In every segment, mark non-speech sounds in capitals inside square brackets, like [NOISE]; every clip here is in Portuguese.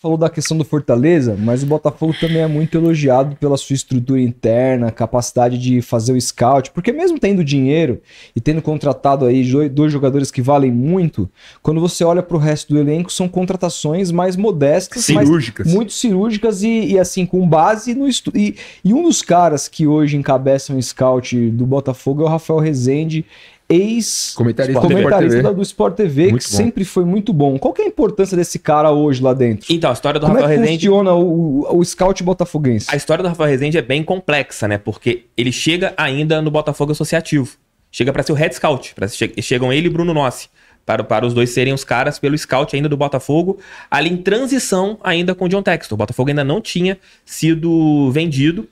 falou da questão do Fortaleza, mas o Botafogo também é muito elogiado pela sua estrutura interna, capacidade de fazer o scout, porque mesmo tendo dinheiro e tendo contratado aí dois jogadores que valem muito, quando você olha para o resto do elenco, são contratações mais modestas, cirúrgicas. muito cirúrgicas e, e, assim, com base no estudo. E, e um dos caras que hoje encabeçam o scout do Botafogo é o Rafael Rezende, ex-comentarista comentarista do Sport TV, muito que bom. sempre foi muito bom. Qual é a importância desse cara hoje lá dentro? Então, a história do Como é Rafael é que Rezende... funciona o, o, scout botafoguense? A história do Rafael Rezende é bem complexa, né? Porque ele chega ainda no Botafogo Associativo. Chega para ser o head scout. Pra, chegam ele e Bruno Nossi. Para, para os dois serem os caras pelo scout ainda do Botafogo, ali em transição ainda com o John Textor. O Botafogo ainda não tinha sido vendido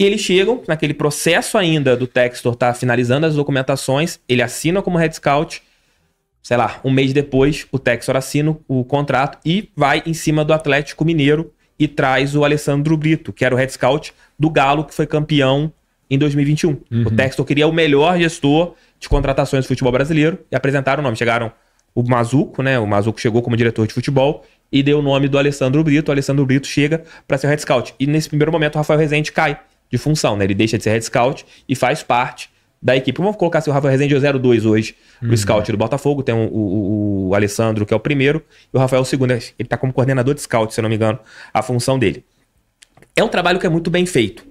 e eles chegam, naquele processo ainda do Textor tá finalizando as documentações, ele assina como Head Scout, sei lá, um mês depois, o Textor assina o contrato e vai em cima do Atlético Mineiro e traz o Alessandro Brito, que era o Head Scout do Galo, que foi campeão em 2021. Uhum. O Textor queria o melhor gestor de contratações do futebol brasileiro e apresentaram o nome. Chegaram o Mazuco, né? O Mazuco chegou como diretor de futebol e deu o nome do Alessandro Brito. O Alessandro Brito chega para ser o head scout. E nesse primeiro momento o Rafael Rezende cai de função, né? Ele deixa de ser head scout e faz parte da equipe. Vamos colocar assim, o Rafael Rezende é o 02 hoje, no o uhum. scout do Botafogo, tem o, o, o, Alessandro, que é o primeiro, e o Rafael é o segundo. Né? Ele está como coordenador de scout, se eu não me engano, a função dele. É um trabalho que é muito bem feito.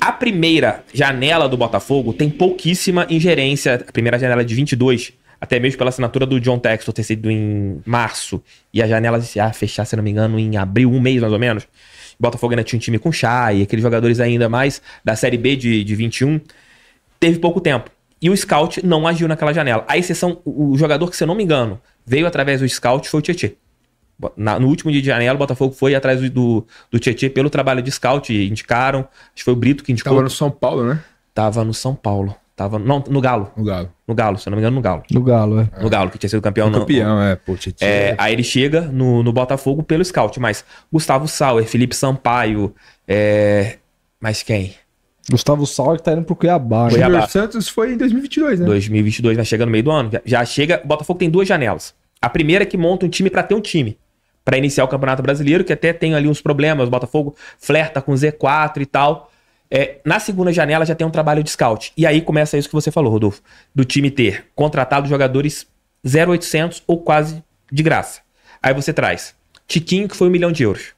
A primeira janela do Botafogo tem pouquíssima ingerência, a primeira janela é de 22, até mesmo pela assinatura do John Textor ter sido em março, e a janela se ah, fechar, se não me engano, em abril, um mês mais ou menos. Botafogo ainda tinha um time com Chay, aqueles jogadores ainda mais da Série B de, de 21. Teve pouco tempo. E o scout não agiu naquela janela. A exceção, o jogador que, se eu não me engano, veio através do scout foi o Tietê. no último dia de janela, o Botafogo foi atrás do, do Tietchan pelo trabalho de scout. Indicaram, acho que foi o Brito que indicou. Tava no São Paulo, né? Tava no São Paulo. Tava, não, no Galo. No Galo. No Galo, se eu não me engano, no Galo. No Galo, é. No Galo, que tinha sido campeão. No, campeão, no, é, pô, é, Aí ele chega no, no Botafogo pelo scout, mas Gustavo Sauer, Felipe Sampaio, é... mas quem? Gustavo Sauer que tá indo pro Cuiabá. Né? Cuiabá. Santos foi em 2022, né? 2022, vai chega no meio do ano. Já chega, o Botafogo tem duas janelas. A primeira é que monta um time para ter um time. para iniciar o Campeonato Brasileiro, que até tem ali uns problemas, o Botafogo flerta com Z4 e tal. É, na segunda janela já tem um trabalho de scout. E aí começa isso que você falou, Rodolfo, do time ter contratado jogadores 0,800 ou quase de graça. Aí você traz Tiquinho, que foi um milhão de euros.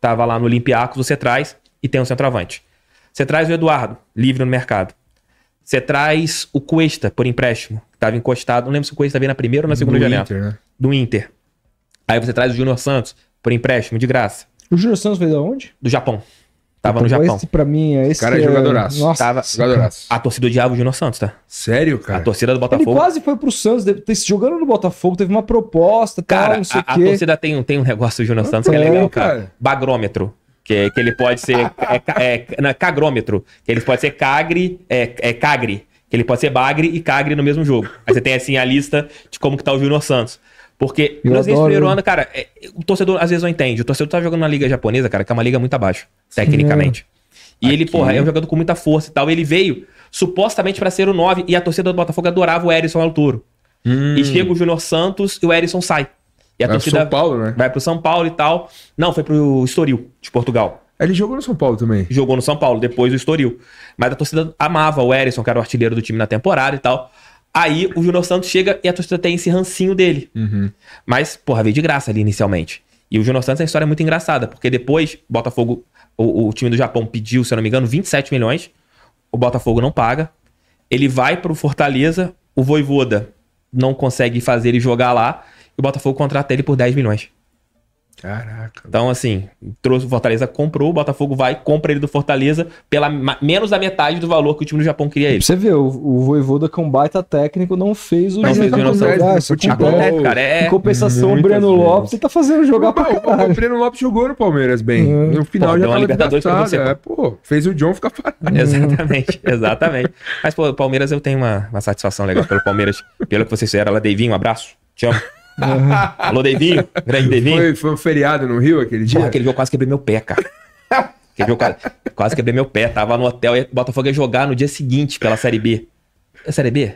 Tava lá no Olympiacos, você traz e tem um centroavante. Você traz o Eduardo, livre no mercado. Você traz o Cuesta, por empréstimo, que tava encostado. Não lembro se o Cuesta veio na primeira ou na segunda do janela. Inter, né? Do Inter. Aí você traz o Júnior Santos, por empréstimo, de graça. O Júnior Santos veio da onde? Do Japão. Tava no então, Japão. Esse pra mim é esse. O cara é, é jogadoraço. Nossa, tava... jogadoraço. A torcida odiava o Juno Santos, tá? Sério, cara? A torcida do Botafogo. Ele quase foi pro Santos, jogando no Botafogo, teve uma proposta, cara, tal, não sei o quê. A torcida tem, tem um negócio do Juno não Santos que é legal, cara. cara. Bagrômetro. Que, é, que ele pode ser. É, é, na, é cagrômetro. Que ele pode ser cagre. É, é cagre. Que ele pode ser bagre e cagre no mesmo jogo. Aí você tem assim a lista de como que tá o Juno Santos. Porque eu nas vezes primeiro ano, cara, é, o torcedor às vezes não entende. O torcedor tá jogando na liga japonesa, cara, que é uma liga muito abaixo, Sim, é. tecnicamente. É. E Aqui. ele, porra, é um jogador com muita força e tal. Ele veio supostamente para ser o 9 e a torcida do Botafogo adorava o Erison Altouro Hum. E chega o Júnior Santos e o Erison sai. E a vai torcida pro São Paulo, né? vai pro São Paulo e tal. Não, foi pro Estoril, de Portugal. Ele jogou no São Paulo também. Jogou no São Paulo, depois o Estoril. Mas a torcida amava o Erison, que era o artilheiro do time na temporada e tal. Aí o Júnior Santos chega e a torcida tem esse rancinho dele. Uhum. Mas, porra, veio de graça ali inicialmente. E o Júnior Santos é uma história muito engraçada, porque depois Botafogo, o, o, time do Japão pediu, se eu não me engano, 27 milhões. O Botafogo não paga. Ele vai pro Fortaleza, o Voivoda não consegue fazer ele jogar lá, e o Botafogo contrata ele por 10 milhões. Caraca. Então, assim, trouxe o Fortaleza, comprou, o Botafogo vai, compra ele do Fortaleza pela menos da metade do valor que o time do Japão queria ele. você vê, o, o Voivoda, que é um baita técnico, não fez o não fez o futebol. Acontece, cara, é... Em compensação, o Breno vezes. Lopes tá fazendo jogar pra caralho. O Breno Lopes jogou no Palmeiras bem. É. No final pô, já tava Libertadores pra você, pô. É, pô, fez o John ficar parado. [LAUGHS] Exatamente, exatamente. Mas, pô, Palmeiras eu tenho uma, uma satisfação legal pelo Palmeiras, pelo que vocês fizeram lá, Davinho, um abraço. tchau Alô, Deivinho, Grande Dedinho? Foi, foi um feriado no Rio aquele dia? Ah, aquele dia eu quase quebrei meu pé, cara. Quase quebrei meu pé. Tava no hotel e o Botafogo ia jogar no dia seguinte pela Série B. É Série B?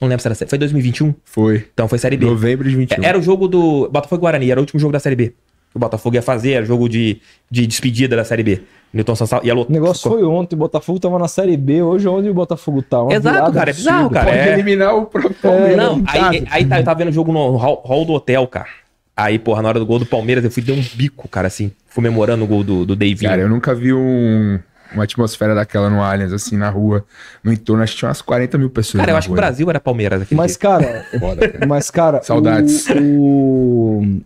Não lembro se era Série Foi 2021? Foi. Então foi Série B. Novembro de 21. É, era o jogo do Botafogo Guarani, era o último jogo da Série B. Que o Botafogo ia fazer, era jogo de, de despedida da Série B. Newton Sassá ia lotar. O negócio foi ontem, o Botafogo tava na Série B, hoje é onde o Botafogo tá? Uma Exato, cara, é bizarro, cara. Pode é... eliminar o próprio é, Palmeiras. É, não, aí, aí tá, eu tava vendo o jogo no hall, hall, do hotel, cara. Aí, porra, na hora do gol do Palmeiras, eu fui dar um bico, cara, assim, comemorando o gol do, do David. Cara, eu nunca vi um, uma atmosfera daquela no Allianz, assim, na rua, no entorno, acho que tinha umas 40 mil pessoas. Cara, eu acho rua, que o né? Brasil era Palmeiras aqui. Mas, cara, [LAUGHS] Foda, cara, [LAUGHS] mas, cara, saudades. O, o...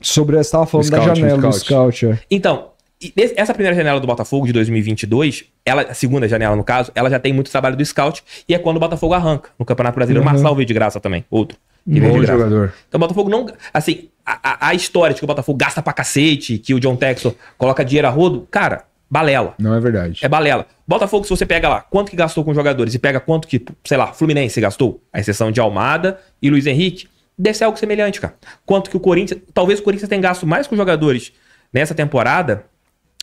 Sobre, eu estava falando scout, da janela, do scout. É. Então, e essa primeira janela do Botafogo de 2022, ela, a segunda janela no caso, ela já tem muito trabalho do scout e é quando o Botafogo arranca no Campeonato Brasileiro. Uhum. Marçal veio de graça também, outro. Que Bom jogador. Então o Botafogo não. Assim, a, a, história de que o Botafogo gasta pra cacete, que o John Texor coloca dinheiro a rodo, cara, balela. Não é verdade. É balela. Botafogo, se você pega lá quanto que gastou com jogadores e pega quanto que, sei lá, Fluminense gastou, a exceção de Almada e Luiz Henrique, deve ser é algo semelhante, cara. Quanto que o Corinthians. Talvez o Corinthians tenha gasto mais com jogadores nessa temporada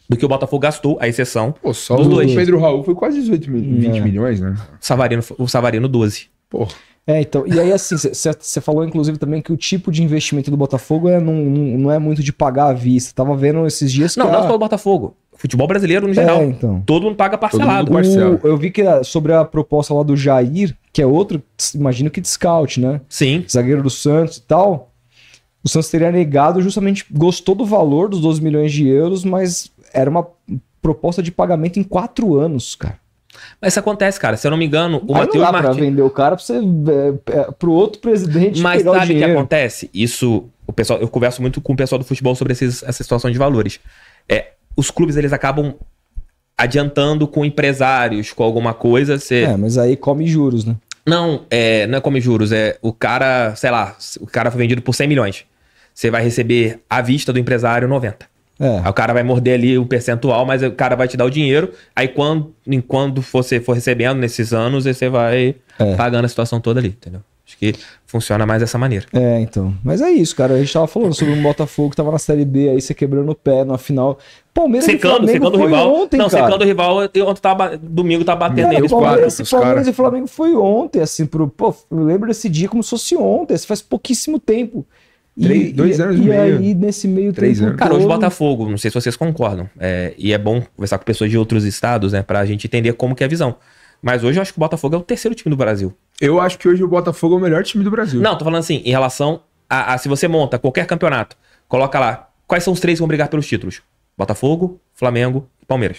do que o Botafogo gastou, a exceção Pô, só dos o dois. Pedro Raul foi quase 18 mil, 20 hum, é. milhões, né? Savarino, o Savarino 12. Porra. É, então, e aí assim, você falou inclusive também que o tipo de investimento do Botafogo é, não, não é muito de pagar à vista. Tava vendo esses dias que Não, a... só do Botafogo. Futebol brasileiro no geral. É, então. Todo mundo paga parcelado. Mundo parcela. o, eu vi que sobre a proposta lá do Jair, que é outro, imagino que de scout, né? Sim. Zagueiro do Santos e tal. O Santos teria negado justamente, gostou do valor dos 12 milhões de euros, mas era uma proposta de pagamento em quatro anos, cara. Mas isso acontece, cara. Se eu não me engano, o Matheus Martins... pra vender o cara pra você, é, é pro outro presidente Mas pegar sabe o que acontece? Isso, o pessoal, eu converso muito com o pessoal do futebol sobre esses, essa situação de valores. É, os clubes, eles acabam adiantando com empresários, com alguma coisa. Você... É, mas aí come juros, né? Não, é, não é come juros. É o cara, sei lá, o cara foi vendido por 100 milhões. Você vai receber à vista do empresário 90. É. Aí o cara vai morder ali o percentual, mas o cara vai te dar o dinheiro. Aí quando, enquanto você for recebendo nesses anos, você vai é. pagando a situação toda ali, entendeu? Acho que funciona mais dessa maneira. É, então. Mas é isso, cara. A gente tava falando sobre o um Botafogo que tava na Série B, aí você quebrando o pé na final. Palmeiras secando, secando o rival. Ontem, não, cara. secando o rival, ontem tava, domingo tava batendo cara, eles Palmeiras e Flamengo foi ontem, assim, pro, pô, eu lembro desse dia como se fosse ontem, assim, faz pouquíssimo tempo. Três, e, dois anos e, e meio. aí, nesse meio Três tempo. Anos. Cara, hoje Botafogo, não sei se vocês concordam. É, e é bom conversar com pessoas de outros estados, né? Pra gente entender como que é a visão. Mas hoje eu acho que o Botafogo é o terceiro time do Brasil. Eu acho que hoje o Botafogo é o melhor time do Brasil. Não, tô falando assim, em relação a, a se você monta qualquer campeonato, coloca lá, quais são os três que vão brigar pelos títulos? Botafogo, Flamengo e Palmeiras.